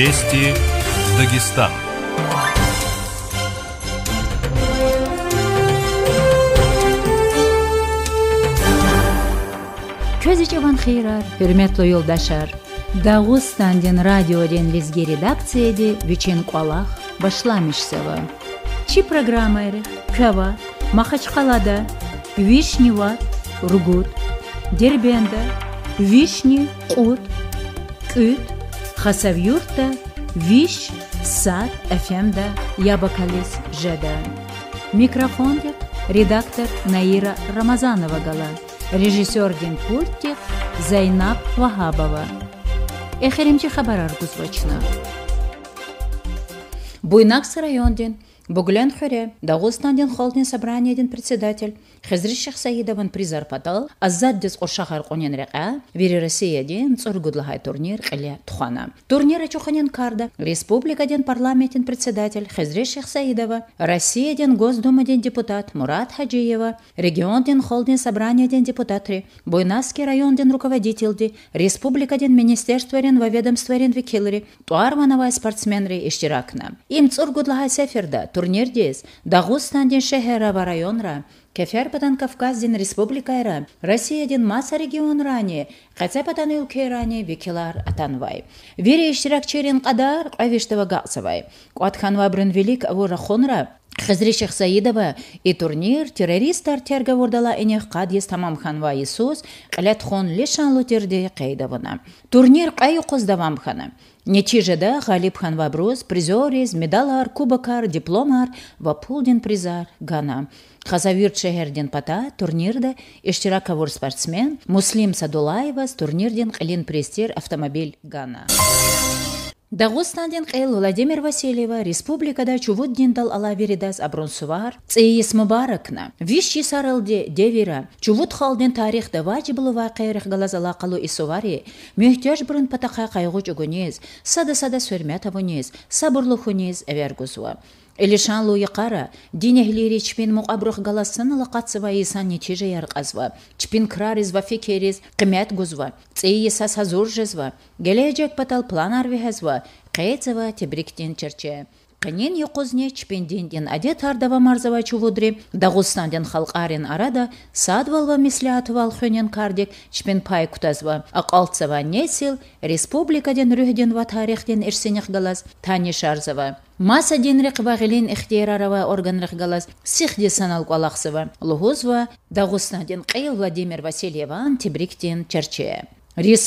Вести Дагестан. Көзі жабан қиырар, үрметлі елдашар. Дағыстан ден радио ден везге редакцияде вичен қуалақ башламешсева. Чи программайры, Кава, Махачкалада, Вишнева, Ругут, Дербенда, Вишни, Кут, Кыт, Хасавюрта, Виш, Сад, ФМда, Ябакалис, Жеда. Микрофонда редактор Наира Рамазанова гала, режиссер Генпуртев, Зайнаб Вагабова. эхеримчи хабарар гузвачна Буйнакс районден – Бүгілән хөрі, Дағылстанден халтын собраниеден председатель, хезрі шықсаидаван призар патал, аззад дез оршағар қонен рәқа, вері Россияден цұр гүдлағай турнир қілі тұхана. Турнир Чуханин карда, республикаден парламентен председатель хезрі шықсаидава, Россияден Госдумаден депутат Мурат Хаджиева, регионден холден собраниеден депутатри, Буйнаский районден руководителди, Министерство, министерстварен во ведомстварен викилри, туарванавай спортсменри ишчиракна. Им Цургудлагай гүдлағай сәферда, турнирдес ден шәһәре ва районра республика Кавказден республикайра, Россияден Маса қайса Кацападан өлкерани векелар атанвай. Вере черен қадар Қавиштова Галсавай. Куатханва велик Авура ра, Хызри Шехсаидова и турнир террористтар терговордала энех тамам ханва Иисус, Қалатхон Лешан Лутерде қейдавына. Турнир қайы хана. Нәтижеде Халипхан Вабруз призорис, медалар, кубакар, дипломар Вапулдин призар гана. Хазавир шәһәрдән пата турнирда иштирак спортсмен Муслим Садулаева турнирдин қылин престер автомобиль гана. Дағыстанден қел Владимир Васильева республикада чувут дендал веридас абронсувар цейес мубаракна. Вишчи саралде девира чувут халден тарих давачи было вақайрих галазала қалу исувари мюхтяж бұрын патақа қайғуч угунез сада-сада сөрмятавунез сабырлухунез эвергузуа. Элишан луяқара, динехлири чпин муқабрух галасын лақатсыва исан нечеже ярқазва, чпин крарис ва фикерис қимет гузва, цей есас хазур жезва, гележек патал план арвихезва, қейцева тебриктин черче қенен юқозне чпенденден аде тардава марзавачу вудри дағустанден арен арада садвалва мислятвал хөнен кардек чпен пай кутазва ақалтсава несил республикаден рюхден ва тарихтен ирсенех галас тани шарзава Маса денрек вағилин Орган органрек галас сихде санал калахсова лухузва дағустанден қейл Владимир Васильева антибриктен черче Республика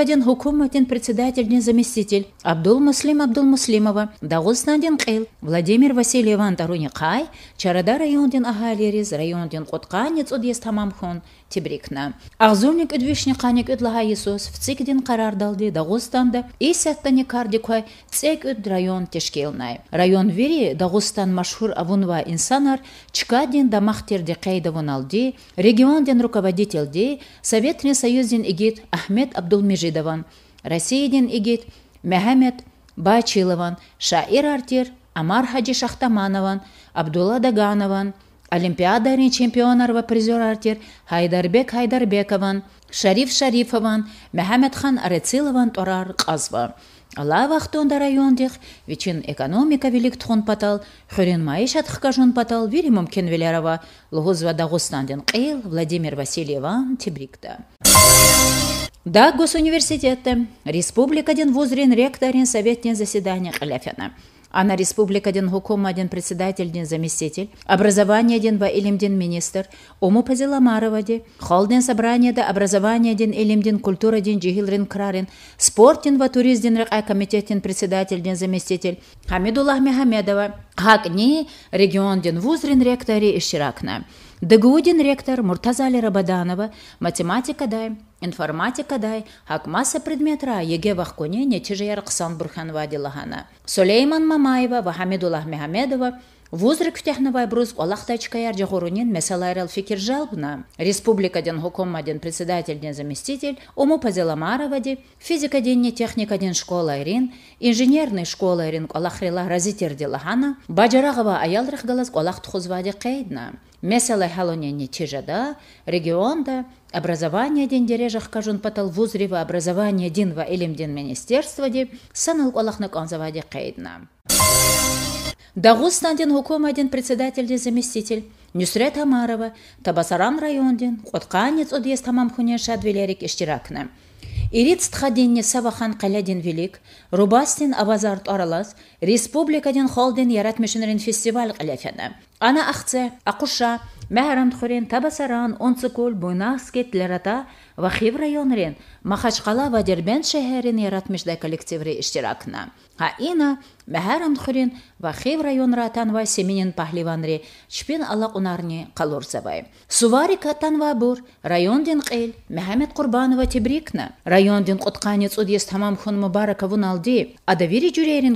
республикаден хукуматен председательный заместитель абдулмуслим абдулмуслимова дагыстанден кыл владимир васильев антаруни кай чарада районден ахалирис районден кутканец одес тамамхон тибрикна. Агзульник идвишни каник идлагай Иисус в цикдин карардалди Дагустанда и сяттани кардикой цек ид район тешкелнай. Район вери Дагустан машхур авунва инсанар чкадин да махтерди кайдавун алди, регионден руководителди, Советный Союзден игит Ахмед Абдулмежидован, ден игит Мехамед Бачилован, шаир артир Амар Хаджи Шахтаманован, Абдулла Даганован, чемпионар ва призер артер Хайдарбек Хайдарбекован, Шариф Шарифован, Мәхәмәтхан Арецилован Турар қазва, Ала вақтонда райондық, вечен экономика велик тұхын патал, хүрен маишат хкажон патал, вери мүмкен велерова, Луғызва Дағустанден Қейл, Владимир Васильеван, Тибрикта. Да, госуниверситеты. Республика ден ректорин советнен заседания Қаляфяна ана республика ден хукума председатель ден заместитель, образование ден ва илим ден министр, ому пазиламарова де, хол ден собрание образование ден илим ден культура ден джихил рен спорт ден ва туризм ден река комитет председатель ден заместитель, Хамидуллах Мехамедова, хак ни регион ден вузрин ректори ишчиракна. Дгудин ректор, Муртазали Рабаданова, математика дай, информатика дай, хакмаса предметра, еге не нечеже қысан Бурханва Солейман Сулейман Мамаева, Вахамидуллах Мехамедова, Возры күтәхнебай бруск алақтачкаяр жағорунен мәсәлайрал фикер жалбына. Республикаден председатель ден заместитель Ому Пазеламароваде физика денне техника ден школа ирин, инженерный школа ирин алахрила разитер делахана, баджарағыва аялрах галас алақ тұхузваде қейдна. Мәсәлай халоненне чежада, регионда, образование ден дережах кажун патал вузрива образование ден ва элемден министерство де санал алахнак анзаваде қейдна дагустандин хукумадин председательдин заместитель нүсрет амарова табасаран райондин кутканец одъезд тамамхуне шадвилерик иштиракны ирит стхадинне савахан калядин велик рубастин абазарт аралас республикадин холдин яратмишинрин фестиваль каляфяны ана ахце Ақуша, мәрам хурен табасаран онсыкөл буйнаскет лерата вахив районрен Махачқала, ва Дербен шәһәрен яратмышдай коллективре иштиракна ха ина мәһәран хурен вахив районратан ва семенин пахливанре чпин алак унарни калорсабай сувари ва бур район ден кыл мәхәммәт курбанова тибрикна район ден куткани цудес тамам хун мубаракова налди адавири жюрерин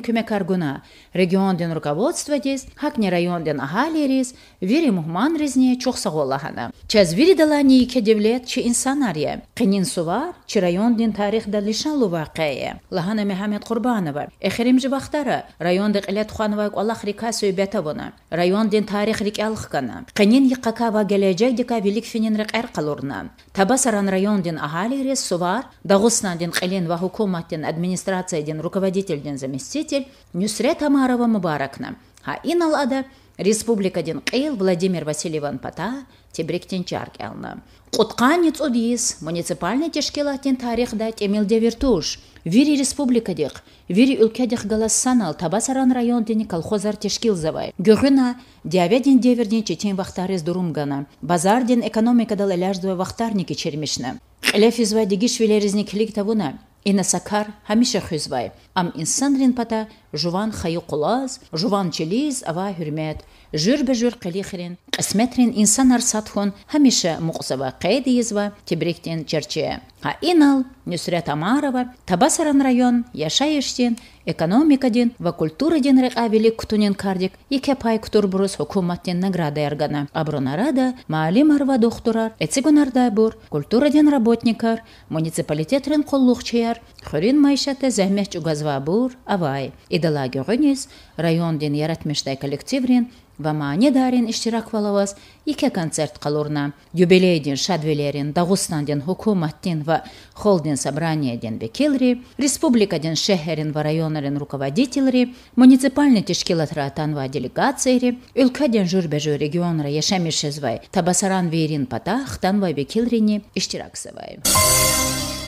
регион ден руководство дес хакне район ден ахали верис, вери муҳман резне чохсағола хана. Чазвири дала нейке девлет, чи инсан арье. Қинин сувар, чи район дин тарих да лишанлу вақея. Лахана Мехамед Қурбанова. Эхрим же бахтара, район да қилет хуанвайк Аллах рикасу и бетавона. Район дин тарих рик алхкана. Қинин яқака ва геледжек дика велик финин рик эрқалурна. Табасаран район дин ахали рез сувар, Дагустан дин қилин ва хукумат дин администрация дин руководитель дин заместитель, Нюсрет Амарова Мубаракна. А инал ада республикаден қиыл владимир васильеван пата тебриктен жарк ална құтқан ецудис муниципальный тешкелатен тарихда темелде вертуш вири республика республикадех вири өлкедех галассанал табасаран район дени колхозар тешкилзавай гөхына диаведен деверден чечен вахтарез дурумгана базарден экономикадал эляждуа вахтарники чермишна қилефизвай дигишвилеризни клик табуна инасакар хамиша хюзвай ам инсан пата жуван хайу құлаз, жуван челиз ава хүрмет. Жүр бі жүр қылихрин, қысметрин инсан арсатхун, хамиша мұқсава езва тебректен черче. А инал, Нюсрет Амарова, Табасаран район, Яшайыштен, экономикаден ва культураден авели күтүнен кардик ике пай күтір бурус хукуматтен награда яргана абронарада маалим арва дохтурар бур культураден работникар муниципалитетрен коллукчаяр Хөрин майшата зәхмәт чугазва авай. Идала гөгүнис район ден яратмыштай коллективрин ва мане дарин иштирак валавас ике концерт калурна. Юбилей шадвелерин Дагыстан ден хукумат ва холдин собрание ден бекелри, республика ден шәһәрен ва районларын руководительри, муниципальны тешкилатра ва делегациялери, өлкә ден жүрбежу регионра яшәмешез вай, табасаран вейрин пата ва бекелрини иштирак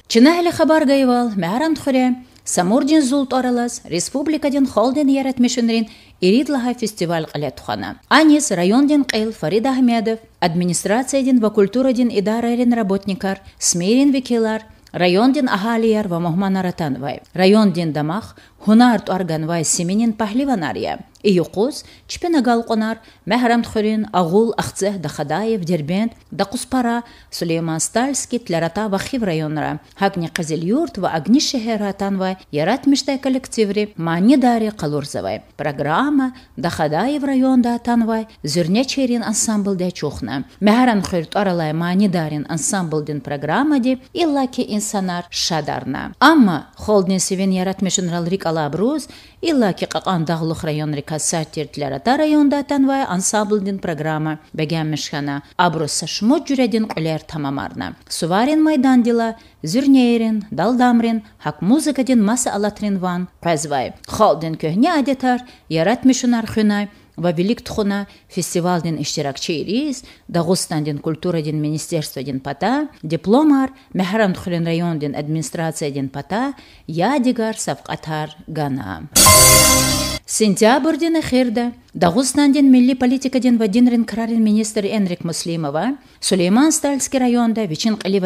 Чынахелі хабар гайвал, мәрам тұхыре, Самурдин зулт аралас, республикаден холден яратмешінрин Иридлагай фестиваль қалет тухана. Анис районден қейл Фарид Ахмедов, администрацияден ва культураден идарарин работникар, смирин векелар, райондин ахалияр ва аратан аратанвай. райондин дамах, հունար տարգան վայ սիմինին պահլիվանարիա и юқус чпенагалқонар мәһрамдхурин агул ахцех дахадаев дербент дақуспара сулейман стальский тлярата вахив районра хагни кызылюрт ва агни шехератан ва яратмиштай коллективри мани дари калурзовай программа дахадаев районда атанвай зюрне черин ансамбльде чухна мәһрамдхур таралай мани дарин ансамбльдин программади иллаки инсанар шадарна амма холдин сивен яратмишин ралрик Калабрус и Лаки Какан Даглух район река Сатир Тлярата районда Танвай ансамблдин программа Бегем Мишхана Абруса Шмот Джуредин Кулер Тамамарна. Суварин Майдан дела Zürneyrin, Daldamrin, Hak Muzikadin Masa Alatrin Van, Pezvay, Khaldin Köhne Adetar, Yaratmışınar Hünay, ва биликтхуна фестивалдин иштиракчиирибиз дагустандин культурадин министерстводин пата дипломар мехрамдхулин райондин администрациядин пата я ядигар савкатар гана сентябрден ахирда дагъустанден милли политикаден ва динрин крарин министр энрик муслимова сулейман стальский районда вичин кыли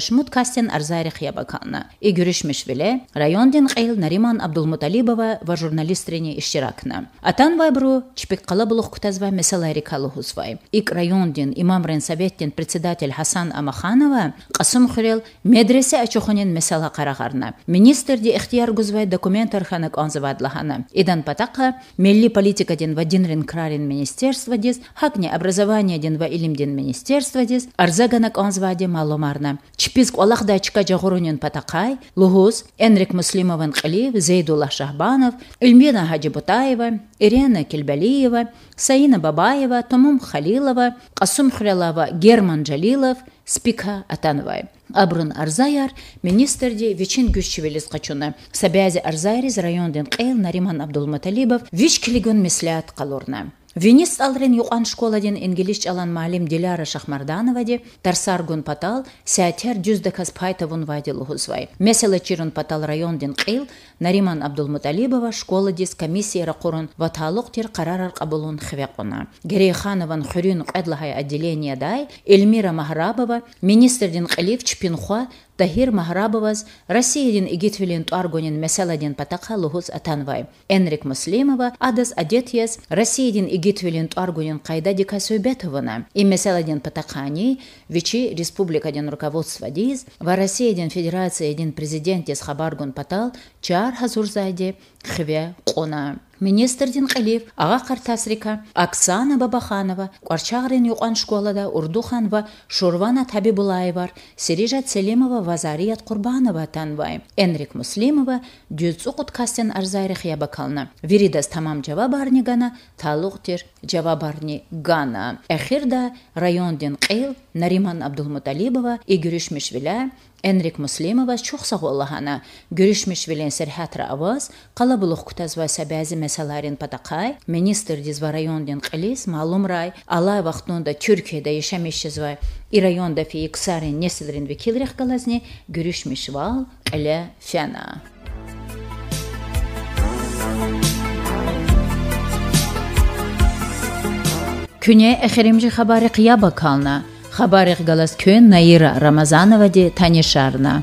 шмут кастен арзайри хьябаканна игюриш мишвиле районден кыйл нариман абдулмуталибова ва журналист журналистрине иштиракна атан вайбру чпик кала булух кутазва месалайри калухузвай ик райондин имам ренсоветтен председатель хасан амаханова касым хурел медресе ачухунен месала карагарна министрди ихтияр гузвай документ арханак анзывадлахана идан атака милли политика ден ва динрин крарин министерство дес хакне образование ден ва илим ден министерство дес арзаганак онзваде маломарна чписк олах чка жагурунен патакай лугус энрик муслимован кылиев зейдулла шахбанов Эльмина хаджибутаева ирена кельбалиева саина бабаева томум халилова касум хурялова герман Джалилов, спика атанывай абрын арзаяр министрде вичин гүшчивелис качуны сабязи арзайрис районден нариман абдулматалибов вичкилигон меслят калорна Венес алрен юқан школаден ингилиш алан малим Диляра Шахмарданова де тарсар гун патал сәтер дюздакас пайтавун вайдил хузвай. Месела чирун патал район ден қил Нариман Абдулмуталибова школа дес комиссияра құрын ваталық тер қарарар қабылын хвеқуна. Герейханован хурин қадлахай отделение дай Эльмира Махрабова министрден қилив чпинхуа Тахир Махрабовас, Россиядин игитвилин туаргонин меселадин Патаха лухус атанвай. Энрик Муслимова, адас адетьяс, Россиядин игитвилин туаргонин кайда дика Бетована, И меселадин Патахани, вичи республикадин руководство диз, ва Россиядин федерация един президент хабаргун патал, чар хазурзайди, хве Куна министрдин кылиев ага картасрика оксана бабаханова кварчагрин юқан школада урдухан ва шурвана табибулаева сережа целимова ва зарият курбанова танвай энрик муслимова дюцуқут кастен арзайрих ябакална виридас тамам гана талуқтир жавабарни гана эхирда райондин қейл нариман абдулмуталибова игорь мишвиля Enrik Muslimova çox sağ ol Lahana. Görüşmüş Vilenser Hatra Avaz, qalabuluq kutaz və səbəzi məsələlərin pataqay, ministr dizvarayondin qilis ma'lum ray, ala vaxtında Türkiyədə yaşamışız və İrayonda fi iksarin nesilrin vekilrəx qalazni görüşmüş val qilə fəna. Künye Exirimci Xəbəri Qiya Bakanlığı хабар ехгалас наира рамазанова де танишарна